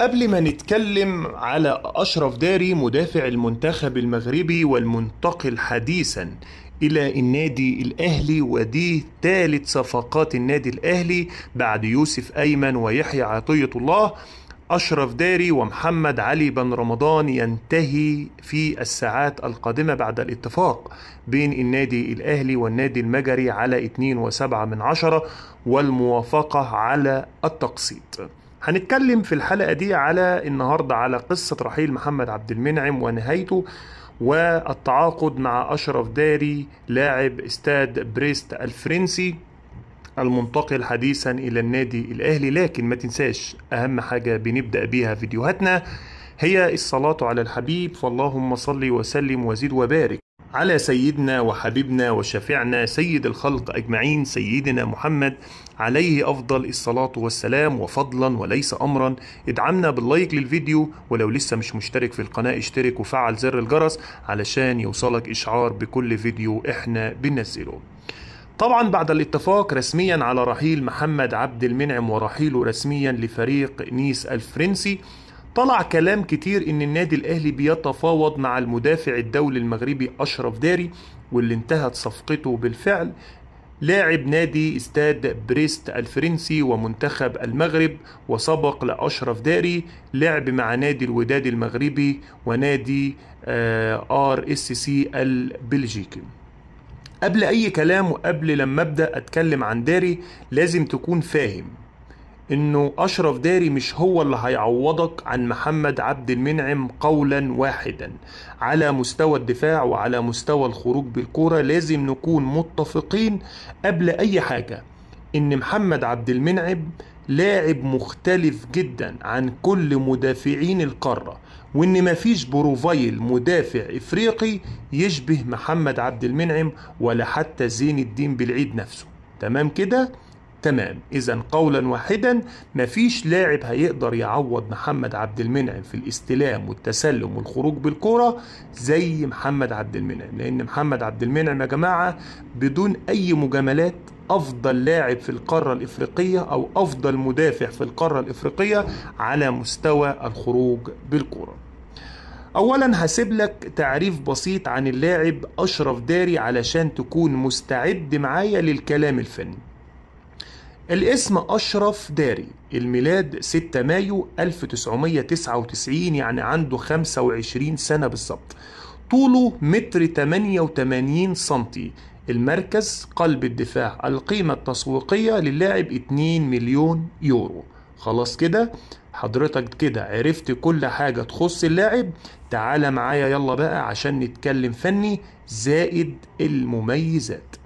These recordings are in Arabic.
قبل ما نتكلم على أشرف داري مدافع المنتخب المغربي والمنتقل حديثا إلى النادي الأهلي ودي ثالث صفقات النادي الأهلي بعد يوسف أيمن ويحيى عطية الله أشرف داري ومحمد علي بن رمضان ينتهي في الساعات القادمة بعد الاتفاق بين النادي الأهلي والنادي المجري على 2.7 من عشرة والموافقة على التقسيط هنتكلم في الحلقة دي على النهاردة على قصة رحيل محمد عبد المنعم ونهايته والتعاقد مع أشرف داري لاعب استاد بريست الفرنسي المنتقل حديثا إلى النادي الأهلي لكن ما تنساش أهم حاجة بنبدأ بيها فيديوهاتنا هي الصلاة على الحبيب فاللهم صل وسلم وزد وبارك على سيدنا وحبيبنا وشفيعنا سيد الخلق اجمعين سيدنا محمد عليه افضل الصلاه والسلام وفضلا وليس امرا ادعمنا باللايك للفيديو ولو لسه مش مشترك في القناه اشترك وفعل زر الجرس علشان يوصلك اشعار بكل فيديو احنا بننزله طبعا بعد الاتفاق رسميا على رحيل محمد عبد المنعم ورحيله رسميا لفريق نيس الفرنسي طلع كلام كتير ان النادي الاهلي بيتفاوض مع المدافع الدولي المغربي اشرف داري واللي انتهت صفقته بالفعل لاعب نادي استاد بريست الفرنسي ومنتخب المغرب وسبق لأشرف داري لعب مع نادي الوداد المغربي ونادي آه، ار اس سي البلجيكي قبل اي كلام وقبل لما ابدا اتكلم عن داري لازم تكون فاهم انه اشرف داري مش هو اللي هيعوضك عن محمد عبد المنعم قولا واحدا على مستوى الدفاع وعلى مستوى الخروج بالكرة لازم نكون متفقين قبل اي حاجة ان محمد عبد المنعم لاعب مختلف جدا عن كل مدافعين القارة وان مفيش بروفايل مدافع افريقي يشبه محمد عبد المنعم ولا حتى زين الدين بالعيد نفسه تمام كده؟ تمام اذا قولا واحدا مفيش لاعب هيقدر يعوض محمد عبد المنعم في الاستلام والتسلم والخروج بالكرة زي محمد عبد المنعم لان محمد عبد المنعم يا جماعه بدون اي مجاملات افضل لاعب في القاره الافريقيه او افضل مدافع في القاره الافريقيه على مستوى الخروج بالكره اولا هسيب لك تعريف بسيط عن اللاعب اشرف داري علشان تكون مستعد معايا للكلام الفني الاسم أشرف داري الميلاد 6 مايو 1999 يعني عنده 25 سنة بالظبط طوله متر 88 سنتي المركز قلب الدفاع القيمة التسويقية للاعب 2 مليون يورو خلاص كده حضرتك كده عرفت كل حاجة تخص اللاعب تعال معايا يلا بقى عشان نتكلم فني زائد المميزات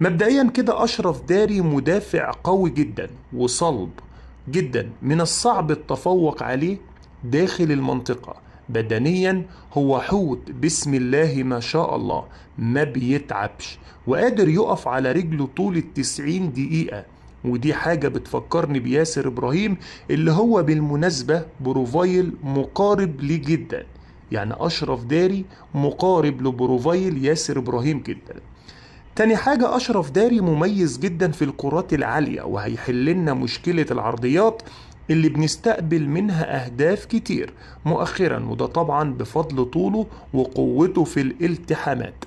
مبدئيا كده أشرف داري مدافع قوي جدا وصلب جدا من الصعب التفوق عليه داخل المنطقة بدنيا هو حوت بسم الله ما شاء الله ما بيتعبش وقادر يقف على رجله طول التسعين دقيقة ودي حاجة بتفكرني بياسر إبراهيم اللي هو بالمناسبة بروفايل مقارب لي جدا يعني أشرف داري مقارب لبروفايل ياسر إبراهيم جدا تاني حاجة أشرف داري مميز جدا في الكرات العالية وهيحللنا مشكلة العرضيات اللي بنستقبل منها أهداف كتير مؤخرا وده طبعا بفضل طوله وقوته في الالتحامات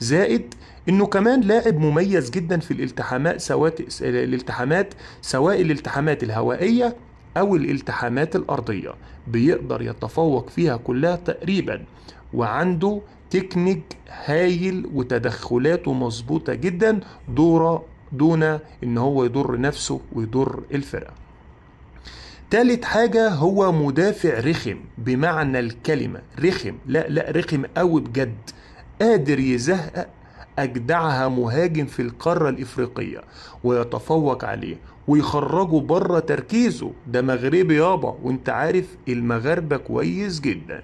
زائد انه كمان لاعب مميز جدا في الالتحامات سواء الالتحامات سواء الالتحامات الهوائيه او الالتحامات الارضيه بيقدر يتفوق فيها كلها تقريبا وعنده تكنيك هايل وتدخلاته مظبوطة جدا دوره دون ان هو يضر نفسه ويضر الفرقة تالت حاجة هو مدافع رخم بمعنى الكلمة رخم لا لا رخم قوي بجد قادر يزهق أجدعها مهاجم في القارة الإفريقية ويتفوق عليه ويخرجه بره تركيزه ده مغربي يابا وانت عارف المغاربة كويس جدا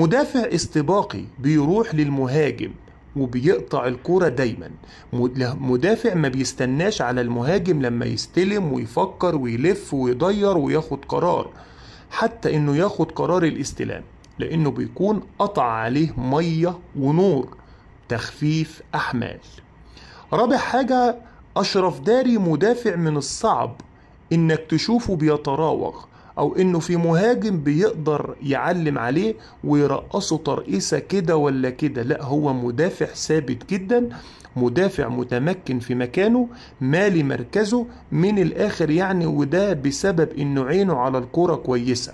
مدافع استباقي بيروح للمهاجم وبيقطع الكرة دايما مدافع ما بيستناش على المهاجم لما يستلم ويفكر ويلف ويدير وياخد قرار حتى انه ياخد قرار الاستلام لانه بيكون قطع عليه مية ونور تخفيف احمال رابع حاجة اشرف داري مدافع من الصعب انك تشوفه بيتراوغ او انه في مهاجم بيقدر يعلم عليه ويرقصه ترقيصه كده ولا كده لا هو مدافع ثابت جدا مدافع متمكن في مكانه مالي مركزه من الاخر يعني وده بسبب انه عينه على الكرة كويسة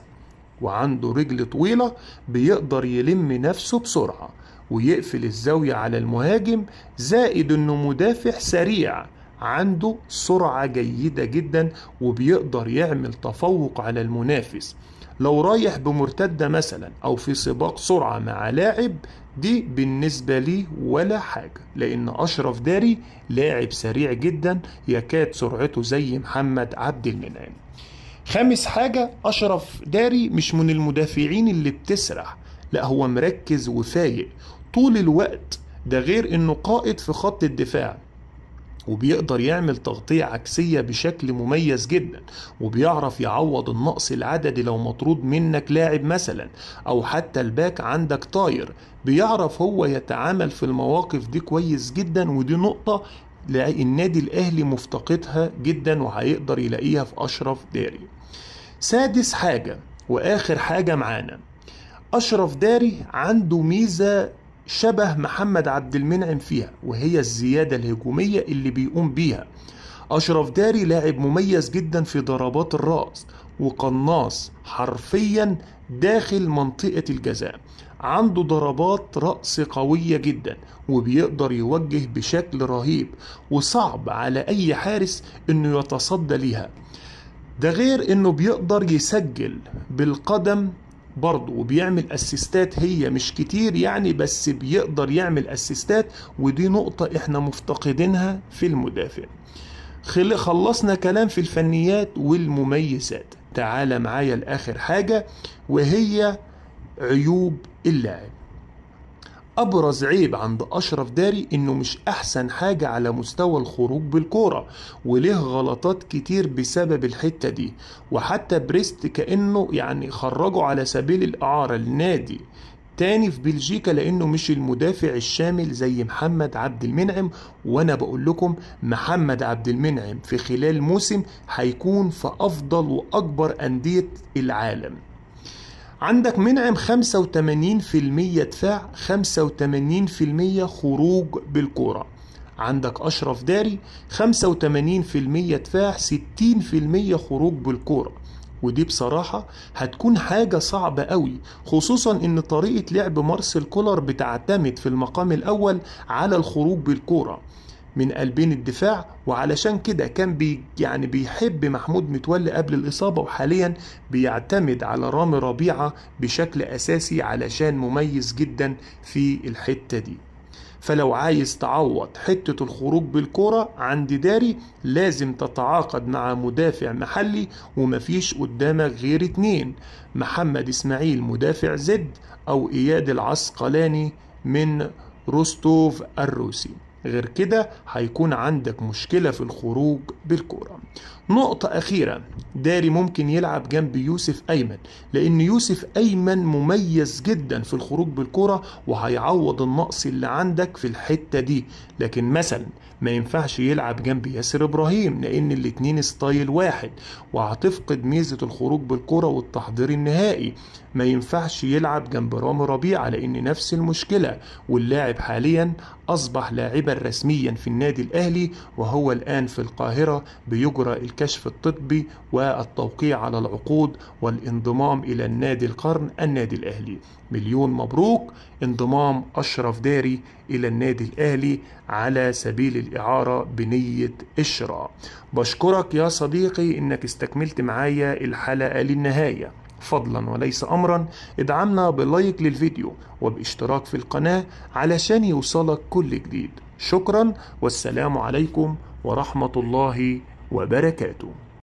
وعنده رجل طويلة بيقدر يلم نفسه بسرعة ويقفل الزاوية على المهاجم زائد انه مدافع سريع عنده سرعة جيدة جدا وبيقدر يعمل تفوق على المنافس لو رايح بمرتدة مثلا أو في سباق سرعة مع لاعب دي بالنسبة لي ولا حاجة لأن أشرف داري لاعب سريع جدا يكاد سرعته زي محمد عبد المنعم خامس حاجة أشرف داري مش من المدافعين اللي بتسرح لا هو مركز وفايق طول الوقت ده غير انه قائد في خط الدفاع وبيقدر يعمل تغطية عكسية بشكل مميز جدا وبيعرف يعوض النقص العددي لو مطرود منك لاعب مثلا او حتى الباك عندك طاير بيعرف هو يتعامل في المواقف دي كويس جدا ودي نقطة النادي الاهلي مفتقدها جدا وهيقدر يلاقيها في اشرف داري سادس حاجة واخر حاجة معانا اشرف داري عنده ميزة شبه محمد عبد المنعم فيها وهي الزيادة الهجومية اللي بيقوم بيها أشرف داري لاعب مميز جدا في ضربات الرأس وقناص حرفيا داخل منطقة الجزاء عنده ضربات رأس قوية جدا وبيقدر يوجه بشكل رهيب وصعب على أي حارس إنه يتصدى ليها ده غير إنه بيقدر يسجل بالقدم برضه وبيعمل اسيستات هي مش كتير يعني بس بيقدر يعمل اسيستات ودي نقطة احنا مفتقدينها في المدافع خلصنا كلام في الفنيات والمميزات تعال معايا لآخر حاجة وهي عيوب اللاعب ابرز عيب عند اشرف داري انه مش احسن حاجه على مستوى الخروج بالكوره وله غلطات كتير بسبب الحته دي وحتى بريست كانه يعني خرجه على سبيل الاعاره لنادي تاني في بلجيكا لانه مش المدافع الشامل زي محمد عبد المنعم وانا بقول لكم محمد عبد المنعم في خلال موسم هيكون في افضل واكبر انديه العالم عندك منعم 85% دفاع 85% خروج بالكورة عندك أشرف داري 85% دفاع 60% خروج بالكورة ودي بصراحة هتكون حاجة صعبة قوي خصوصا ان طريقة لعب مارسيل كولر بتعتمد في المقام الاول على الخروج بالكورة من قلبين الدفاع وعلشان كده كان بي يعني بيحب محمود متولي قبل الإصابة وحاليا بيعتمد على رامي ربيعة بشكل أساسي علشان مميز جدا في الحتة دي فلو عايز تعوض حتة الخروج بالكرة عند داري لازم تتعاقد مع مدافع محلي ومفيش قدامك غير اتنين محمد إسماعيل مدافع زد أو إياد العسقلاني من روستوف الروسي غير كده هيكون عندك مشكلة في الخروج بالكورة نقطة أخيرة داري ممكن يلعب جنب يوسف أيمن لأن يوسف أيمن مميز جدا في الخروج بالكورة وهيعوض النقص اللي عندك في الحتة دي لكن مثلا ما ينفعش يلعب جنب ياسر إبراهيم لأن الاتنين ستايل واحد وهتفقد ميزة الخروج بالكورة والتحضير النهائي ما ينفعش يلعب جنب رامي ربيعة لأن نفس المشكلة واللاعب حاليا أصبح لاعبا رسميا في النادي الأهلي وهو الآن في القاهرة بيجرى الكشف الطبي والتوقيع على العقود والانضمام إلى النادي القرن النادي الأهلي مليون مبروك انضمام أشرف داري إلى النادي الأهلي على سبيل الإعارة بنية الشراء بشكرك يا صديقي إنك استكملت معايا الحلقة للنهاية فضلا وليس أمرا ادعمنا بلايك للفيديو وباشتراك في القناة علشان يوصلك كل جديد شكرا والسلام عليكم ورحمة الله وبركاته